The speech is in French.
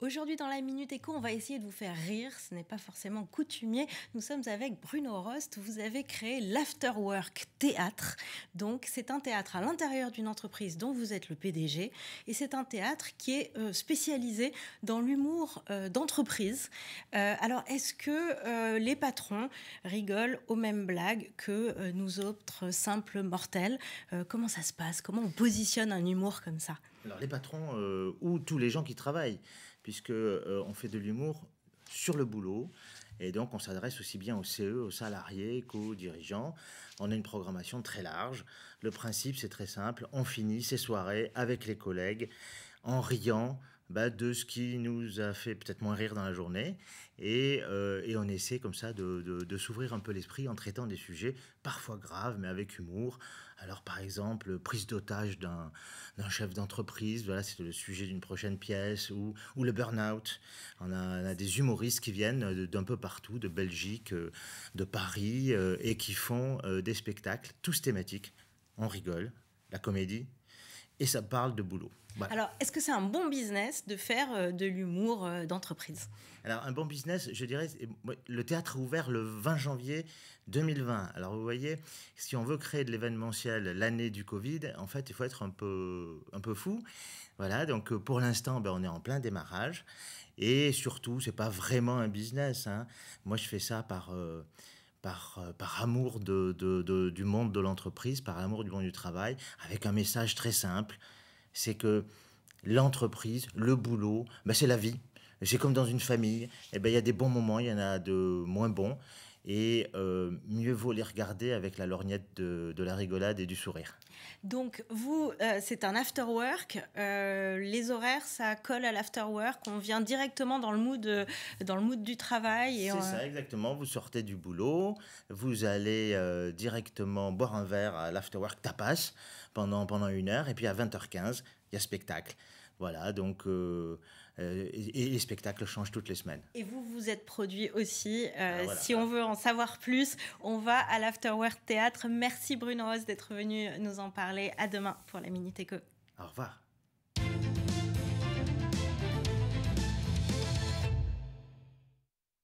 Aujourd'hui dans la Minute Éco, on va essayer de vous faire rire, ce n'est pas forcément coutumier. Nous sommes avec Bruno Rost, vous avez créé l'Afterwork Théâtre. Donc c'est un théâtre à l'intérieur d'une entreprise dont vous êtes le PDG et c'est un théâtre qui est euh, spécialisé dans l'humour euh, d'entreprise. Euh, alors est-ce que les patrons rigolent aux mêmes blagues que nous autres simples mortels Comment ça se passe Comment on positionne un humour comme ça alors les patrons ou tous les gens qui travaillent, puisque euh, on fait de l'humour sur le boulot. Et donc, on s'adresse aussi bien aux CE, aux salariés qu'aux dirigeants. On a une programmation très large. Le principe, c'est très simple. On finit ses soirées avec les collègues en riant, bah, de ce qui nous a fait peut-être moins rire dans la journée. Et, euh, on essaie comme ça de, s'ouvrir un peu l'esprit en traitant des sujets parfois graves, mais avec humour. Alors par exemple, prise d'otage d'un chef d'entreprise, voilà, c'est le sujet d'une prochaine pièce, ou, le burn-out. on a, des humoristes qui viennent d'un peu partout, de Belgique, euh, de Paris, euh, et qui font des spectacles, tous thématiques. On rigole, la comédie, et ça parle de boulot. Alors, est-ce que c'est un bon business de faire euh, de l'humour euh, d'entreprise Alors, un bon business, je dirais, le théâtre ouvert le 20 janvier 2020. Alors, vous voyez, si on veut créer de l'événementiel l'année du Covid, en fait, il faut être un peu, un peu fou. Voilà, donc euh, pour l'instant, ben, on est en plein démarrage. Et surtout, c'est pas vraiment un business. Hein. Moi, je fais ça par... Euh, par, amour du monde de l'entreprise, par amour du monde du travail, avec un message très simple, c'est que l'entreprise, le boulot, ben c'est la vie. C'est comme dans une famille, eh ben, il ben y a des bons moments, il y en a de moins bons et euh, mieux vaut les regarder avec la lorgnette de, la rigolade et du sourire. Donc vous, euh, c'est un after work. Euh, les horaires, ça colle à l'after work. On vient directement dans le mood, dans le mood du travail. C'est ça, exactement. Vous sortez du boulot, vous allez directement boire un verre à l'after work tapas pendant, pendant une heure, et puis à 20h15, il y a spectacle. Voilà, donc euh, euh, et, les spectacles changent toutes les semaines. Et vous, vous êtes produit aussi. Euh, ah, si on veut en savoir plus, on va à l'Afterword Théâtre. Merci Bruno d'être venu nous en parler. À demain pour la Minute Au revoir.